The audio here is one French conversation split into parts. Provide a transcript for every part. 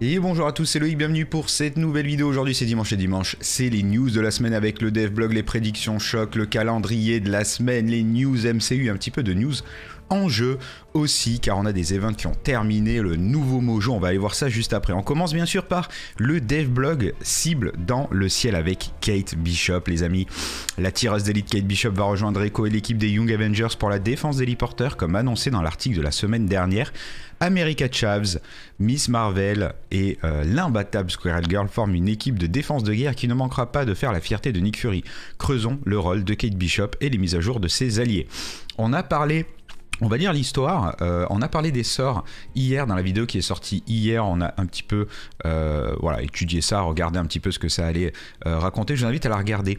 Et bonjour à tous, c'est Loïc, bienvenue pour cette nouvelle vidéo. Aujourd'hui c'est dimanche et dimanche, c'est les news de la semaine avec le dev blog, les prédictions choc, le calendrier de la semaine, les news MCU, un petit peu de news en jeu aussi, car on a des events qui ont terminé le nouveau Mojo. On va aller voir ça juste après. On commence bien sûr par le dev blog cible dans le ciel avec Kate Bishop, les amis. La tireuse d'élite Kate Bishop va rejoindre Echo et l'équipe des Young Avengers pour la défense des Porter, comme annoncé dans l'article de la semaine dernière. America Chavez, Miss Marvel et euh, l'imbattable Squirrel Girl forment une équipe de défense de guerre qui ne manquera pas de faire la fierté de Nick Fury. Creusons le rôle de Kate Bishop et les mises à jour de ses alliés. On a parlé on va lire l'histoire. Euh, on a parlé des sorts hier dans la vidéo qui est sortie hier. On a un petit peu euh, voilà, étudié ça, regardé un petit peu ce que ça allait euh, raconter. Je vous invite à la regarder.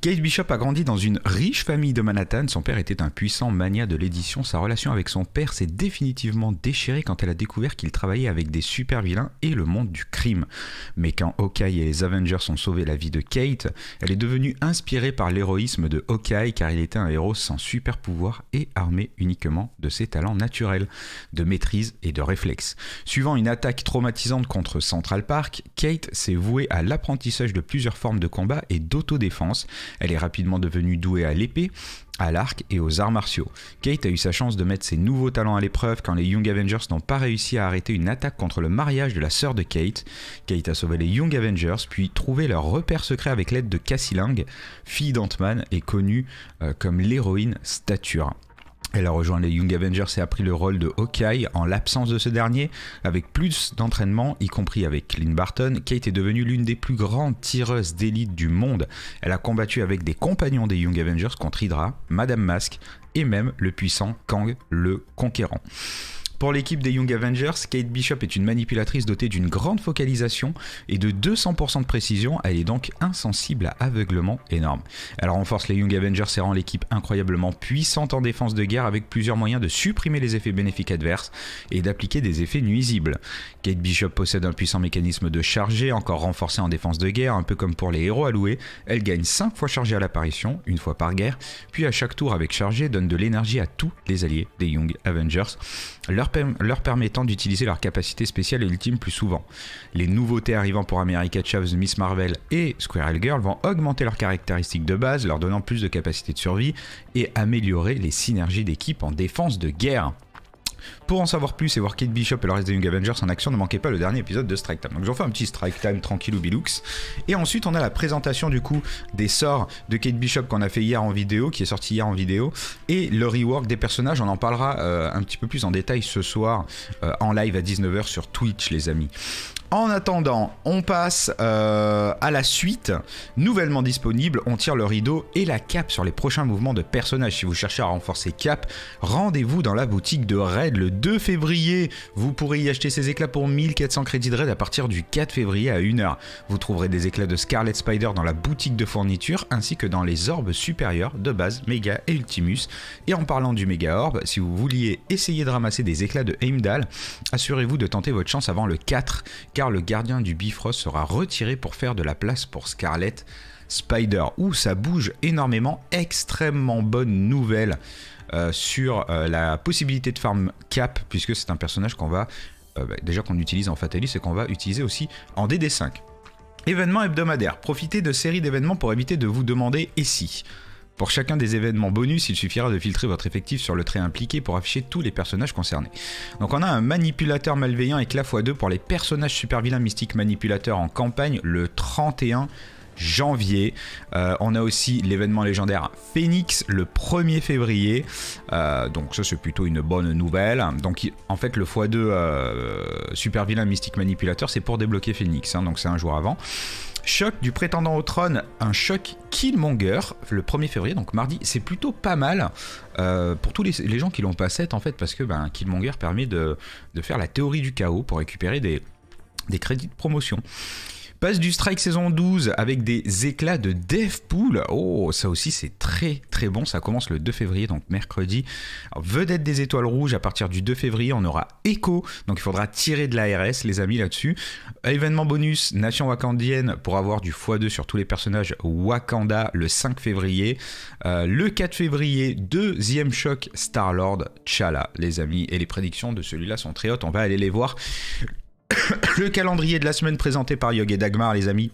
Kate Bishop a grandi dans une riche famille de Manhattan. Son père était un puissant mania de l'édition. Sa relation avec son père s'est définitivement déchirée quand elle a découvert qu'il travaillait avec des super vilains et le monde du crime. Mais quand Hawkeye et les Avengers ont sauvé la vie de Kate, elle est devenue inspirée par l'héroïsme de Hawkeye car il était un héros sans super pouvoir et armé uniquement de ses talents naturels, de maîtrise et de réflexe. Suivant une attaque traumatisante contre Central Park, Kate s'est vouée à l'apprentissage de plusieurs formes de combat et d'autodéfense. Elle est rapidement devenue douée à l'épée, à l'arc et aux arts martiaux. Kate a eu sa chance de mettre ses nouveaux talents à l'épreuve quand les Young Avengers n'ont pas réussi à arrêter une attaque contre le mariage de la sœur de Kate. Kate a sauvé les Young Avengers puis trouvé leur repère secret avec l'aide de Cassie Lang, fille d'Ant-Man et connue euh, comme l'héroïne Statura. Elle a rejoint les Young Avengers et a pris le rôle de Hawkeye en l'absence de ce dernier. Avec plus d'entraînement, y compris avec Lynn Barton, Kate est devenue l'une des plus grandes tireuses d'élite du monde. Elle a combattu avec des compagnons des Young Avengers contre Hydra, Madame Mask et même le puissant Kang le Conquérant. Pour l'équipe des Young Avengers, Kate Bishop est une manipulatrice dotée d'une grande focalisation et de 200% de précision. Elle est donc insensible à aveuglement énorme. Elle renforce les Young Avengers et rend l'équipe incroyablement puissante en défense de guerre avec plusieurs moyens de supprimer les effets bénéfiques adverses et d'appliquer des effets nuisibles. Kate Bishop possède un puissant mécanisme de chargé encore renforcé en défense de guerre, un peu comme pour les héros alloués. Elle gagne 5 fois chargé à l'apparition, une fois par guerre, puis à chaque tour avec chargé donne de l'énergie à tous les alliés des Young Avengers leur, permettant d'utiliser leurs capacités spéciales et ultimes plus souvent. Les nouveautés arrivant pour America Chavez, Miss Marvel et Squirrel Girl vont augmenter leurs caractéristiques de base, leur donnant plus de capacités de survie et améliorer les synergies d'équipe en défense de guerre. Pour en savoir plus et voir Kate Bishop et le reste des Young Avengers en action, ne manquez pas le dernier épisode de Strike Time. Donc j'en fais un petit Strike Time tranquille ou bilux. Et ensuite, on a la présentation du coup des sorts de Kate Bishop qu'on a fait hier en vidéo, qui est sorti hier en vidéo, et le rework des personnages. On en parlera euh, un petit peu plus en détail ce soir euh, en live à 19h sur Twitch, les amis. En attendant, on passe euh, à la suite. Nouvellement disponible, on tire le rideau et la cape sur les prochains mouvements de personnages. Si vous cherchez à renforcer cap, rendez-vous dans la boutique de raid le 2 février. Vous pourrez y acheter ces éclats pour 1400 crédits de raid à partir du 4 février à 1h. Vous trouverez des éclats de Scarlet Spider dans la boutique de fourniture ainsi que dans les orbes supérieurs de base, Mega et Ultimus. Et en parlant du Mega Orb, si vous vouliez essayer de ramasser des éclats de Heimdall, assurez-vous de tenter votre chance avant le 4 car le gardien du Bifrost sera retiré pour faire de la place pour Scarlet Spider. Où ça bouge énormément, extrêmement bonne nouvelle euh, sur euh, la possibilité de farm cap, puisque c'est un personnage qu'on va, euh, bah, déjà qu'on utilise en Fatalis et qu'on va utiliser aussi en DD5. Événements hebdomadaires. Profitez de séries d'événements pour éviter de vous demander et si. Pour chacun des événements bonus, il suffira de filtrer votre effectif sur le trait impliqué pour afficher tous les personnages concernés. Donc on a un manipulateur malveillant la x2 pour les personnages super vilains mystiques manipulateurs en campagne le 31 janvier. Euh, on a aussi l'événement légendaire Phoenix le 1er février. Euh, donc ça c'est plutôt une bonne nouvelle. Donc en fait le x2 euh, super vilain mystique manipulateur c'est pour débloquer Phoenix. Hein. donc c'est un jour avant. Choc du prétendant au trône, un choc Killmonger, le 1er février, donc mardi. C'est plutôt pas mal euh, pour tous les, gens qui l'ont pas 7 en fait, parce que ben, Killmonger permet de, de, faire la théorie du chaos pour récupérer des, des crédits de promotion. Passe du Strike saison 12 avec des éclats de Deathpool. Oh, ça aussi c'est très très bon. Ça commence le 2 février, donc mercredi. vedette des étoiles rouges, à partir du 2 février, on aura Echo. Donc il faudra tirer de l'ARS, les amis, là-dessus. Événement bonus, Nation Wakandienne pour avoir du x2 sur tous les personnages Wakanda le 5 février. Euh, le 4 février, deuxième choc Star-Lord Chala, les amis. Et les prédictions de celui-là sont très hautes. On va aller les voir le calendrier de la semaine présenté par Yog et Dagmar, les amis.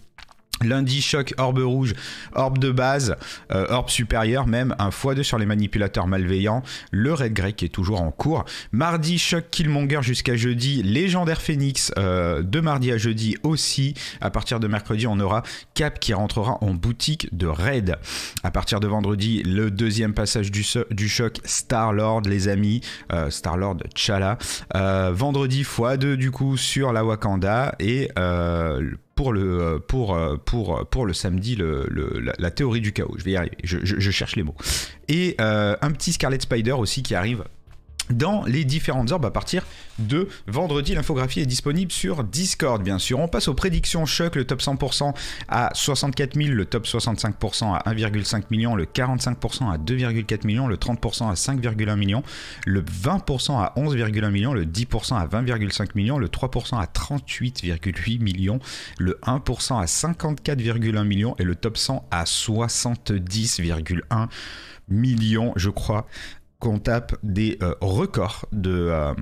Lundi, choc, orbe rouge, orbe de base, euh, orbe supérieure même, un x2 sur les manipulateurs malveillants, le raid grec est toujours en cours. Mardi, choc, killmonger jusqu'à jeudi, légendaire phoenix euh, de mardi à jeudi aussi. À partir de mercredi, on aura cap qui rentrera en boutique de raid. À partir de vendredi, le deuxième passage du, choc, Star-Lord, les amis, euh, Star-Lord, Chala. vendredi, x2 du coup sur la Wakanda et pour le, euh, pour, euh, pour, euh, pour le samedi la, théorie du chaos. Je vais y arriver, je, cherche les mots. Et un petit Scarlet Spider aussi qui arrive dans les différentes heures bah, à partir de vendredi. L'infographie est disponible sur Discord, bien sûr. On passe aux prédictions choc, le top 100% à 64 000, le top 65% à 1,5 million, le 45% à 2,4 millions, le 30% à 5,1 millions, le 20% à 11,1 millions, le 10% à 20,5 millions, le 3% à 38,8 millions, le 1% à 54,1 millions et le top 100 à 70,1 millions, je crois qu'on tape des euh, records de... Euh,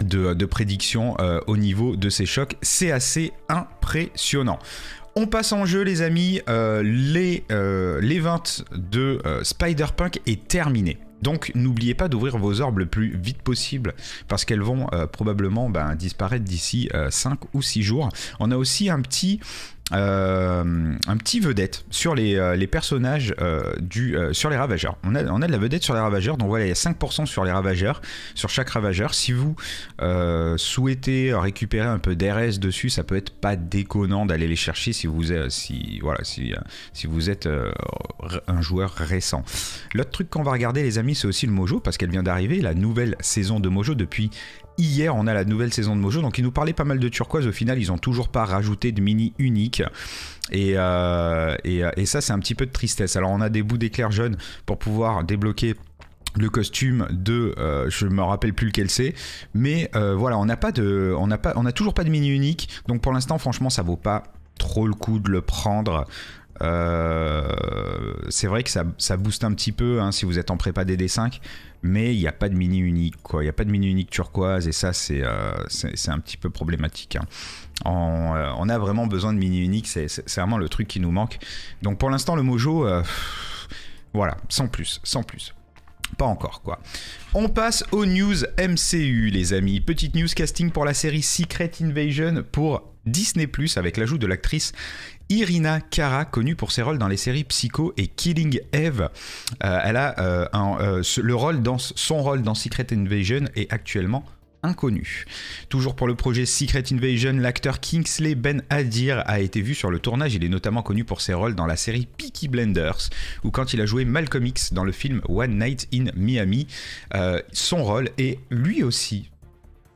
de, prédiction euh, au niveau de ces chocs. C'est assez impressionnant. On passe en jeu les amis, les, les 20 de Spider-Punk est terminé. Donc n'oubliez pas d'ouvrir vos orbes le plus vite possible parce qu'elles vont probablement ben, disparaître d'ici 5 ou 6 jours. On a aussi un petit, euh, un petit vedette sur les, euh, personnages euh, du, sur les ravageurs. On a, on a de la vedette sur les ravageurs, donc voilà, il y a 5% sur les ravageurs, sur chaque ravageur. Si vous souhaitez récupérer un peu d'RS dessus, ça peut être pas déconnant d'aller les chercher si vous, si, voilà, si, si vous êtes un joueur récent. L'autre truc qu'on va regarder, les amis, c'est aussi le Mojo, parce qu'elle vient d'arriver, la nouvelle saison de Mojo depuis hier, on a la nouvelle saison de Mojo. Donc, ils nous parlaient pas mal de turquoise. Au final, ils n'ont toujours pas rajouté de mini unique. Euh, euh, et, ça, c'est un petit peu de tristesse. Alors, on a des bouts d'éclair jaune pour pouvoir débloquer le costume de Je euh, je me rappelle plus lequel c'est mais voilà on n'a pas de on n'a pas on toujours pas de mini unique donc pour l'instant franchement ça vaut pas trop le coup de le prendre euh, c'est vrai que ça, ça, booste un petit peu hein, si vous êtes en prépa DD5, mais il n'y a pas de mini unique, quoi. Il n'y a pas de mini unique turquoise, et ça, c'est euh, un petit peu problématique. Hein. Euh, on, a vraiment besoin de mini unique, c'est vraiment le truc qui nous manque. Donc pour l'instant, le mojo, voilà, sans plus, sans plus. Pas encore quoi. On passe aux news MCU les amis. Petite news casting pour la série Secret Invasion pour Disney ⁇ avec l'ajout de l'actrice Irina Cara, connue pour ses rôles dans les séries Psycho et Killing Eve. Euh, elle a euh, euh, le rôle dans, son rôle dans Secret Invasion est actuellement inconnu. Toujours pour le projet Secret Invasion, l'acteur Kingsley Ben Adir a été vu sur le tournage. Il est notamment connu pour ses rôles dans la série Peaky Blenders ou quand il a joué Malcolm X dans le film One Night in Miami. son rôle est lui aussi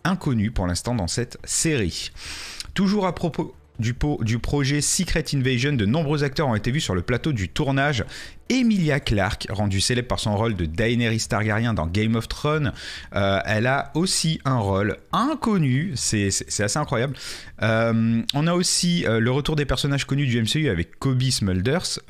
inconnu pour l'instant dans cette série. Toujours à propos, du, du projet Secret Invasion, de nombreux acteurs ont été vus sur le plateau du tournage Emilia Clarke, rendue célèbre par son rôle de Daenerys Targaryen dans Game of Thrones, euh, elle a aussi un rôle inconnu, c'est assez incroyable. Euh, on a aussi euh, le retour des personnages connus du MCU avec Kobe Smulders,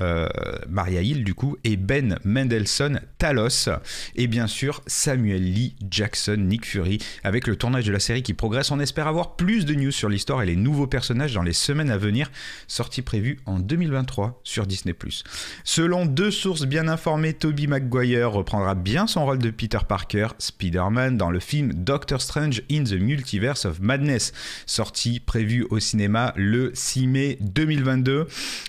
Maria Hill du coup, et Ben Mendelssohn Talos, et bien sûr Samuel Lee Jackson, Nick Fury, avec le tournage de la série qui progresse. On espère avoir plus de news sur l'histoire et les nouveaux personnages dans les semaines à venir, sortie prévues en 2023 sur Disney ⁇ Selon deux Source bien informée, Toby Maguire reprendra bien son rôle de Peter Parker, Spider-Man, dans le film Doctor Strange in the Multiverse of Madness, sorti prévu au cinéma le 6 mai 2022.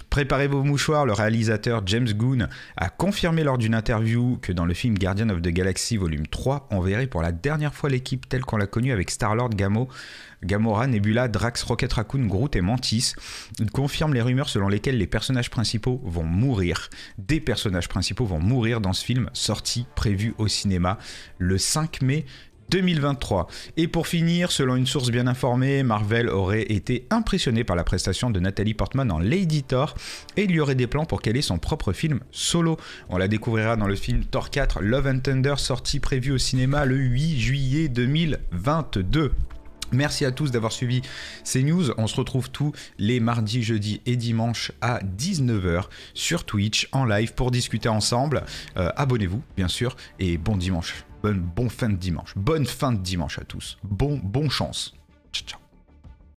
Préparez vos mouchoirs, le réalisateur James Goon a confirmé lors d'une interview que dans le film Guardian of the Galaxy volume 3, on verrait pour la dernière fois l'équipe telle qu'on l'a connue avec Star-Lord, Gamow. Gamora, Nebula, Drax, Rocket Raccoon, Groot et Mantis. confirment confirme les rumeurs selon lesquelles les personnages principaux vont mourir. Des personnages principaux vont mourir dans ce film, sorti prévu au cinéma le 5 mai 2023. Et pour finir, selon une source bien informée, Marvel aurait été impressionné par la prestation de Nathalie Portman en Lady Thor et il y aurait des plans pour qu'elle ait son propre film solo. On la découvrira dans le film Thor 4 Love and Thunder sorti prévu au cinéma le 8 juillet 2022. Merci à tous d'avoir suivi ces news. On se retrouve tous les mardis, jeudis et dimanches à 19h sur Twitch en live pour discuter ensemble. Euh, abonnez-vous, bien sûr, et bon dimanche. Bonne, bon fin de dimanche. Bonne fin de dimanche à tous. Bon, bon chance. Ciao, ciao.